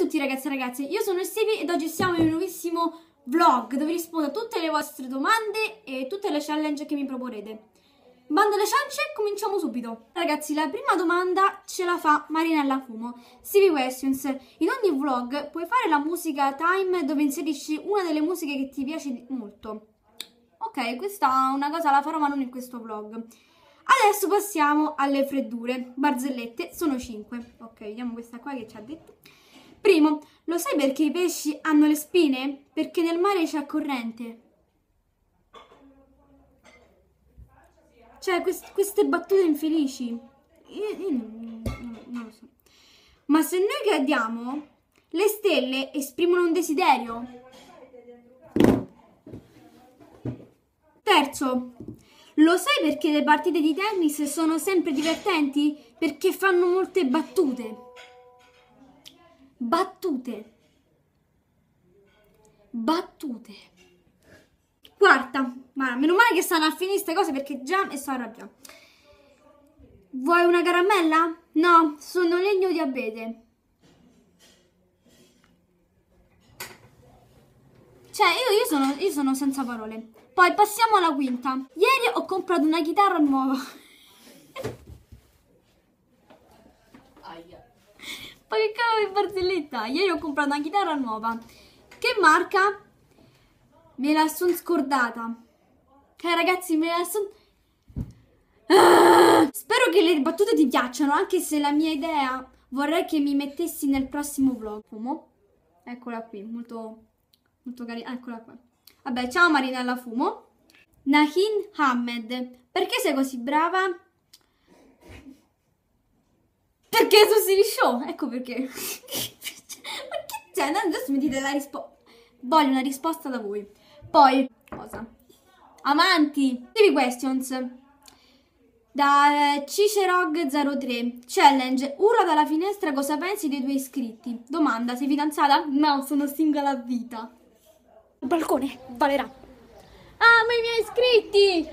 a tutti ragazzi e ragazze, io sono Stevie ed oggi siamo in un nuovissimo vlog dove rispondo a tutte le vostre domande e tutte le challenge che mi proporrete. Bando alle ciance, cominciamo subito. Ragazzi, la prima domanda ce la fa Marinella Fumo. Stevie Questions, in ogni vlog puoi fare la musica time dove inserisci una delle musiche che ti piace molto. Ok, questa una cosa la farò ma non in questo vlog. Adesso passiamo alle freddure. Barzellette, sono 5. Ok, vediamo questa qua che ci ha detto. Primo, lo sai perché i pesci hanno le spine? Perché nel mare c'è corrente. Cioè, quest- queste battute infelici. Io, io non, non, non lo so. Ma se noi gradiamo, le stelle esprimono un desiderio. Terzo, lo sai perché le partite di tennis sono sempre divertenti? Perché fanno molte battute battute, battute. Quarta, ma meno male che stanno a finire queste cose perché già mi sto arrabbiando. Vuoi una caramella? No, sono legno di abete. Cioè, io, io, sono, io sono senza parole. Poi passiamo alla quinta. Ieri ho comprato una chitarra nuova. Ma che cavolo di barzelletta? Ieri ho comprato una chitarra nuova. Che marca? Me la son scordata. Ok, cioè, ragazzi, me la son... Ah! Spero che le battute ti piacciono, anche se la mia idea vorrei che mi mettessi nel prossimo vlog. Fumo? Eccola qui, molto, molto carina. Ah, eccola qua. Vabbè, ciao Marinella Fumo. Nahin Hamed, perché sei così brava? Perché su Siri Show? Ecco perché. Ma che c'è? Adesso mi dite la risposta. Voglio una risposta da voi. Poi, cosa? Amanti, TV questions. Da eh, Cicerog03 Challenge Urla dalla finestra cosa pensi dei tuoi iscritti Domanda Sei fidanzata? No, sono singola a vita balcone valerà Ah, ma i miei iscritti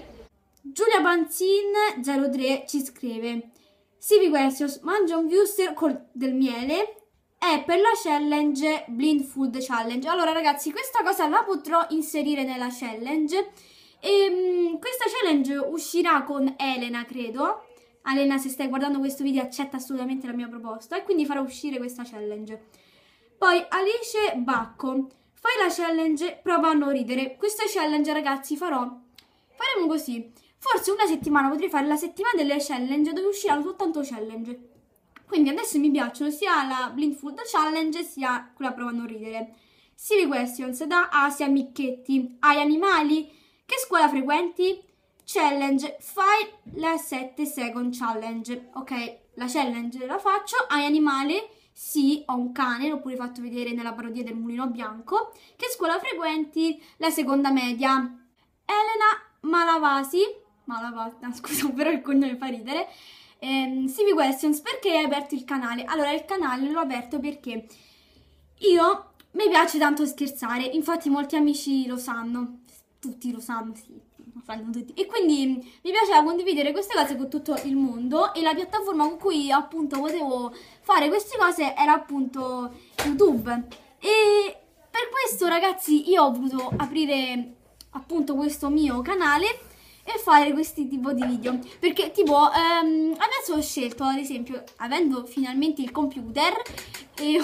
Giulia Panzin03 ci scrive Sivi Guercios mangia un wuster col del miele è per la challenge Blind Food Challenge. Allora ragazzi, questa cosa la potrò inserire nella challenge. E, ehm, mh, questa challenge uscirà con Elena, credo. Elena, se stai guardando questo video, accetta assolutamente la mia proposta e quindi farò uscire questa challenge. Poi Alice Bacco. Fai la challenge, prova a non ridere. Questa challenge, ragazzi, farò. Faremo così. Forse una settimana potrei fare la settimana delle challenge dove usciranno soltanto challenge. Quindi adesso mi piacciono sia la Blind Food Challenge sia quella prova a non ridere. Siri Questions da Asia Micchetti. Hai animali? Che scuola frequenti? Challenge. Fai la 7 second challenge. Ok, la challenge la faccio. Hai animali? Sì, ho un cane, l'ho pure fatto vedere nella parodia del mulino bianco. Che scuola frequenti? La seconda media. Elena Malavasi ma la volta, scusa, però il cognome fa ridere. Eh, Stevie Questions, perché hai aperto il canale? Allora, il canale l'ho aperto perché io mi piace tanto scherzare, infatti molti amici lo sanno, tutti lo sanno, sì, E quindi mi piaceva condividere queste cose con tutto il mondo e la piattaforma con cui appunto potevo fare queste cose era appunto YouTube. E per questo ragazzi io ho voluto aprire appunto questo mio canale e fare questi tipo di video perché tipo ehm, adesso ho scelto ad esempio avendo finalmente il computer e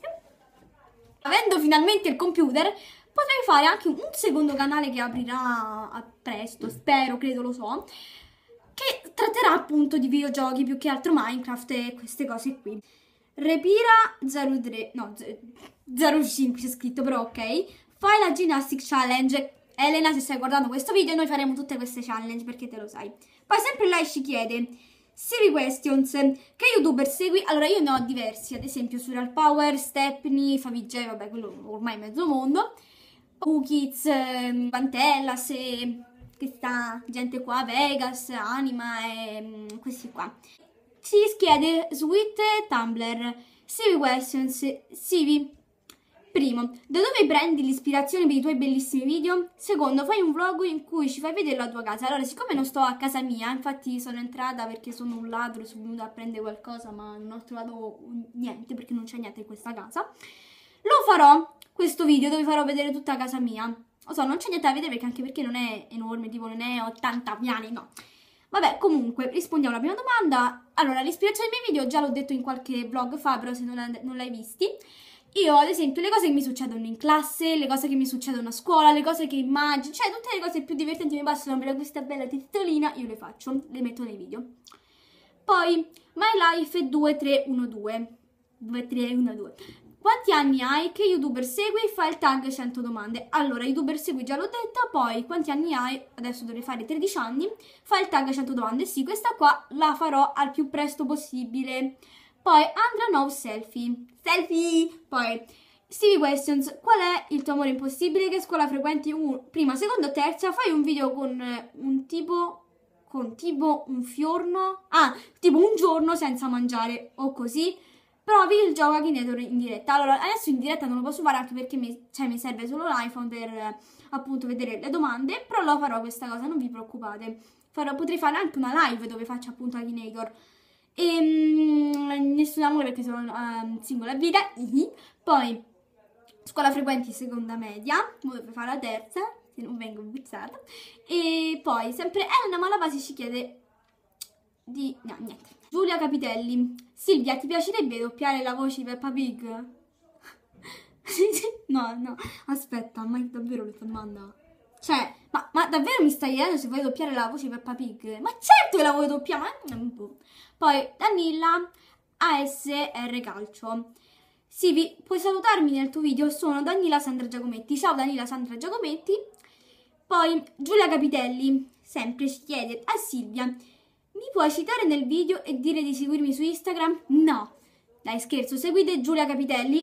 avendo finalmente il computer potrei fare anche un secondo canale che aprirà a presto spero credo lo so che tratterà appunto di videogiochi più che altro Minecraft e queste cose qui Repira03 no 05 c'è scritto però ok fai la gymnastic challenge Elena se stai guardando questo video noi faremo tutte queste challenge perché te lo sai. Poi sempre lei ci chiede Siri Questions, che youtuber segui? Allora io ne ho diversi, ad esempio Surreal Power, Stepney, Favij, vabbè quello ormai mezzo mondo, Ukiz, ehm, se... che sta gente qua, Vegas, Anima e mm, questi qua. Si chiede Sweet Tumblr, Siri Questions, Siri... Primo, da dove prendi l'ispirazione per i tuoi bellissimi video? Secondo, fai un vlog in cui ci fai vedere la tua casa. Allora, siccome non sto a casa mia, infatti sono entrata perché sono un ladro, sono venuta a prendere qualcosa, ma non ho trovato niente perché non c'è niente in questa casa. Lo farò questo video dove farò vedere tutta casa mia. Lo so, non c'è niente da vedere perché anche perché non è enorme, tipo non è 80 piani, no. Vabbè, comunque, rispondiamo alla prima domanda. Allora, l'ispirazione dei miei video già l'ho detto in qualche vlog fa, però se non, non l'hai visti. Io, ad esempio, le cose che mi succedono in classe, le cose che mi succedono a scuola, le cose che immagino, cioè tutte le cose più divertenti mi passano per questa bella titolina, io le faccio, le metto nei video. Poi, My Life 2312. 2312. Quanti anni hai? Che youtuber segui? Fa il tag 100 domande. Allora, youtuber segui già l'ho detta, poi quanti anni hai? Adesso dovrei fare 13 anni. Fa il tag 100 domande. Sì, questa qua la farò al più presto possibile poi Andranov Selfie, Selfie, poi Stevie Questions, qual è il tuo amore impossibile? Che scuola frequenti? Un, prima, seconda, terza, fai un video con eh, un tipo, con tipo un fiorno, ah, tipo un giorno senza mangiare o così, provi il gioco a Akinator in diretta. Allora, adesso in diretta non lo posso fare anche perché mi, cioè, mi serve solo l'iPhone per eh, appunto vedere le domande, però lo farò questa cosa, non vi preoccupate. Farò, potrei fare anche una live dove faccio appunto a Akinator e ehm, mh, nessun amore perché sono uh, singola vita, poi scuola frequenti seconda media, dove fa la terza, se non vengo buzzata, e poi sempre Elena eh, Malavasi ci chiede di... no, niente. Giulia Capitelli, Silvia ti piacerebbe doppiare la voce di Peppa Pig? no, no, aspetta, ma è davvero questa domanda? Cioè, ma, ma, davvero mi stai chiedendo se vuoi doppiare la voce di Peppa Pig? Ma certo che la vuoi doppiare, ma... Poi, Danilla, ASR Calcio. Sivi, puoi salutarmi nel tuo video, sono Danila Sandra Giacometti. Ciao Danila Sandra Giacometti. Poi Giulia Capitelli, sempre ci chiede a Silvia, mi puoi citare nel video e dire di seguirmi su Instagram? No, dai scherzo, seguite Giulia Capitelli.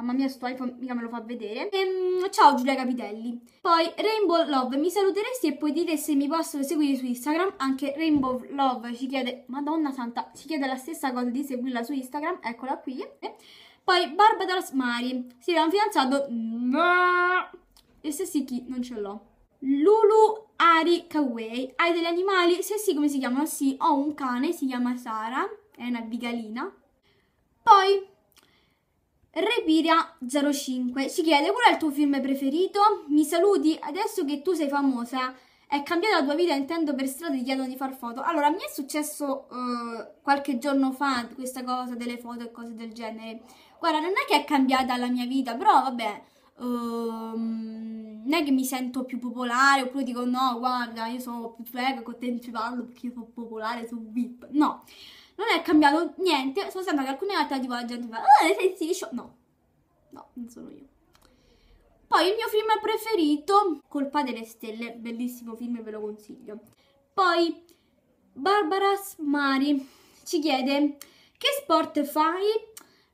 Mamma mia, sto iPhone mica me lo fa vedere. Ehm, ciao Giulia Capitelli. Poi Rainbow Love, mi saluteresti e puoi dire se mi possono seguire su Instagram? Anche Rainbow Love ci chiede, madonna santa, ci chiede la stessa cosa di seguirla su Instagram, eccola qui. Eh. Poi Barbara Smari, si era un fidanzato, no! E se sì chi? Non ce l'ho. Lulu Ari Kawei, hai degli animali? Se sì come si chiamano? Sì, ho un cane, si chiama Sara, è una bigalina. Repira 05 ci chiede qual è il tuo film preferito? Mi saluti adesso che tu sei famosa. È cambiata la tua vita, intendo per strada ti chiedono di far foto. Allora, mi è successo uh, qualche giorno fa questa cosa delle foto e cose del genere. Guarda, non è che è cambiata la mia vita, però vabbè, uh, non è che mi sento più popolare oppure dico no, guarda, io sono più flega, con te non ci parlo perché io sono popolare, sono VIP. No non è cambiato niente, soltanto che alcune volte tipo la gente fa, oh, sei striscio, no, no, non sono io. Poi il mio film preferito, Colpa delle stelle, bellissimo film, ve lo consiglio. Poi Barbara Smari ci chiede, che sport fai?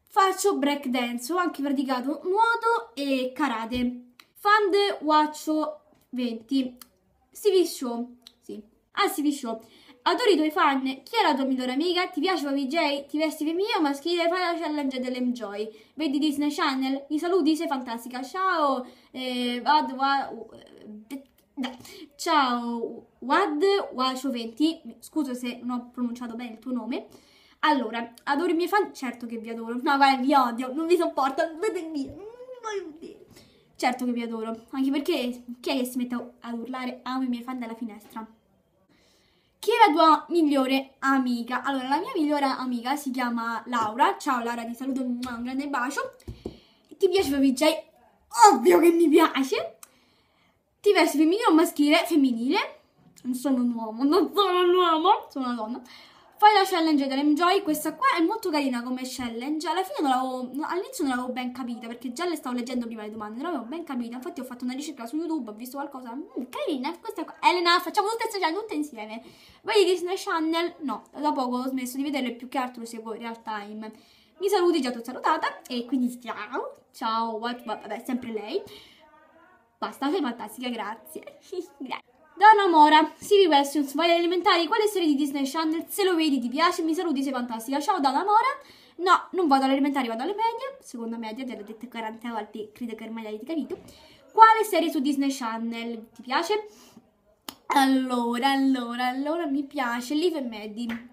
Faccio break dance, ho anche praticato nuoto e karate. Fan de Watcho 20, Stevie Show, sì, ah Stevie Show. Adori i tuoi fan? Chi è la tua migliore amica? Ti piace Papi J? Ti vesti per mio maschile? Fai la challenge dell'Enjoy. Vedi Disney Channel? Mi saluti, sei fantastica. Ciao. Eh, vado, vado, eh, vado. Ciao Wad Wacio20, scusa se non ho pronunciato bene il tuo nome. Allora, adoro i miei fan? Certo che vi adoro. No, guarda, vi odio, non vi sopporto, andate mm, via. Certo che vi adoro, anche perché chi è che si mette ad urlare amo i miei fan dalla finestra? Chi è la tua migliore amica? Allora, la mia migliore amica si chiama Laura. Ciao Laura, ti saluto, un grande bacio. Ti piace PJ? Ovvio che mi piace. Ti vesti femminile o maschile? Femminile. Non sono un uomo, non sono un uomo, sono una donna. Fai la challenge dell'Enjoy, questa qua è molto carina come challenge, alla fine all'inizio non l'avevo ben capita perché già le stavo leggendo prima le domande, non l'avevo ben capita, infatti ho fatto una ricerca su YouTube, ho visto qualcosa, mm, carina questa qua, Elena facciamo tutte social, tutte insieme, vedi Disney Channel? No, da poco ho smesso di vederle più che altro seguo in real time, mi saluti, già ti ho salutata e quindi ciao, ciao, vabbè sempre lei, basta, sei fantastica, grazie, grazie. Donna Mora, Siri Questions, vai alle elementari, quale serie di Disney Channel? Se lo vedi ti piace, mi saluti, sei fantastica. Ciao Donna Mora. No, non vado alle elementari, vado alle medie. Secondo me, già l'ho detto 40 volte, credo che ormai l'avete capito. Quale serie su Disney Channel ti piace? Allora, allora, allora, mi piace Live e Maddie.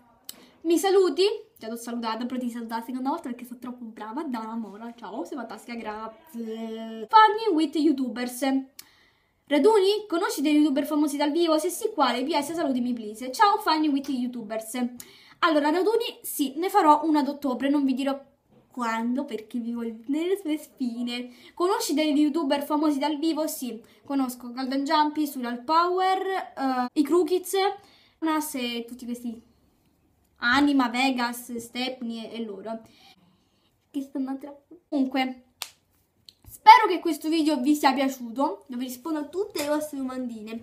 Mi saluti? Già ti ho salutato, però ti saluto la seconda volta perché sono troppo brava. Donna Mora, ciao, sei fantastica, grazie. Funny with YouTubers. Raduni? Conosci dei youtuber famosi dal vivo? Se sì, quale? PS, salutimi, please. Ciao, fanny with youtubers. Allora, raduni, sì, ne farò una ad ottobre, non vi dirò quando perché vi voglio nelle sue spine. Conosci dei youtuber famosi dal vivo? Sì, conosco Golden Jumpy, Sural Power, uh, i Crookits, Nas e tutti questi. Anima, Vegas, Stepney e, e loro. Che stanno troppo. Comunque, Spero che questo video vi sia piaciuto, dove rispondo a tutte le vostre domandine.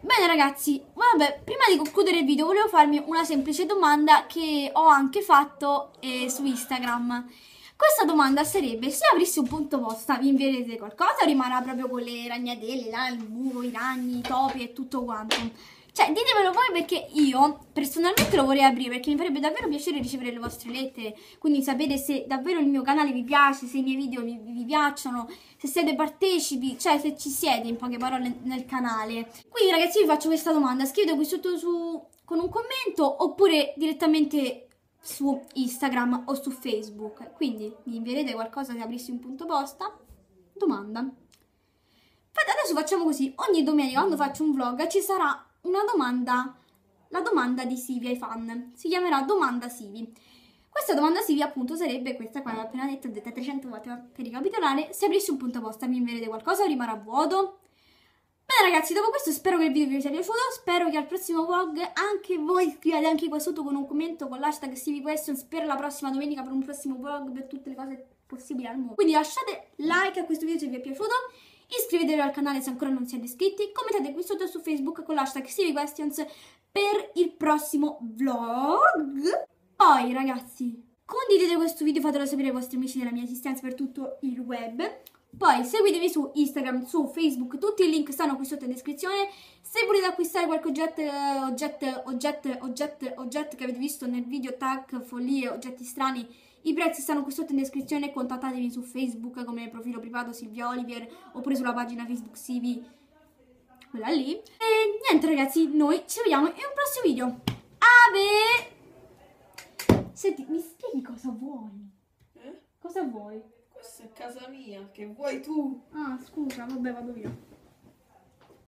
Bene ragazzi, vabbè, prima di concludere il video volevo farmi una semplice domanda che ho anche fatto eh, su Instagram. Questa domanda sarebbe, se avessi un punto posta, vi invierete qualcosa o rimarrà proprio con le ragnatele, là, il buco, i ragni, i topi e tutto quanto? Cioè, ditemelo voi perché io personalmente lo vorrei aprire perché mi farebbe davvero piacere ricevere le vostre lettere. Quindi sapere se davvero il mio canale vi piace, se i miei video vi, vi piacciono, se siete partecipi, cioè se ci siete in poche parole nel canale. Quindi ragazzi vi faccio questa domanda, scrivete qui sotto su, con un commento oppure direttamente su Instagram o su Facebook. Quindi mi invierete qualcosa se aprissi un punto posta? Domanda. adesso facciamo così, ogni domenica quando faccio un vlog ci sarà una domanda, la domanda di Sivi ai fan, si chiamerà domanda Sivi. Questa domanda Sivi appunto sarebbe questa qua, l'ho appena detto, detta 300 volte per ricapitolare, se aprisse un punto apposta mi inverete qualcosa o rimarrà vuoto? Bene ragazzi, dopo questo spero che il video vi sia piaciuto, spero che al prossimo vlog anche voi scrivete anche qua sotto con un commento con l'hashtag SiviQuestions per la prossima domenica, per un prossimo vlog, per tutte le cose possibili al mondo. Quindi lasciate like a questo video se vi è piaciuto iscrivetevi al canale se ancora non siete iscritti, commentate qui sotto su Facebook con l'hashtag SiriQuestions per il prossimo vlog. Poi ragazzi, condividete questo video, fatelo sapere ai vostri amici della mia esistenza per tutto il web. Poi seguitemi su Instagram, su Facebook, tutti i link stanno qui sotto in descrizione. Se volete acquistare qualche oggetto, eh, oggetto, oggetto, oggetto, oggetto che avete visto nel video tag, follie, oggetti strani, i prezzi stanno qui sotto in descrizione. Contattatemi su Facebook come profilo privato Silvia Oliver oppure sulla pagina Facebook Sivi, quella lì. E niente ragazzi, noi ci vediamo in un prossimo video. Ave! Senti, mi spieghi cosa vuoi? Eh? Cosa vuoi? Questa è casa mia, che vuoi tu? Ah, scusa, vabbè, vado via.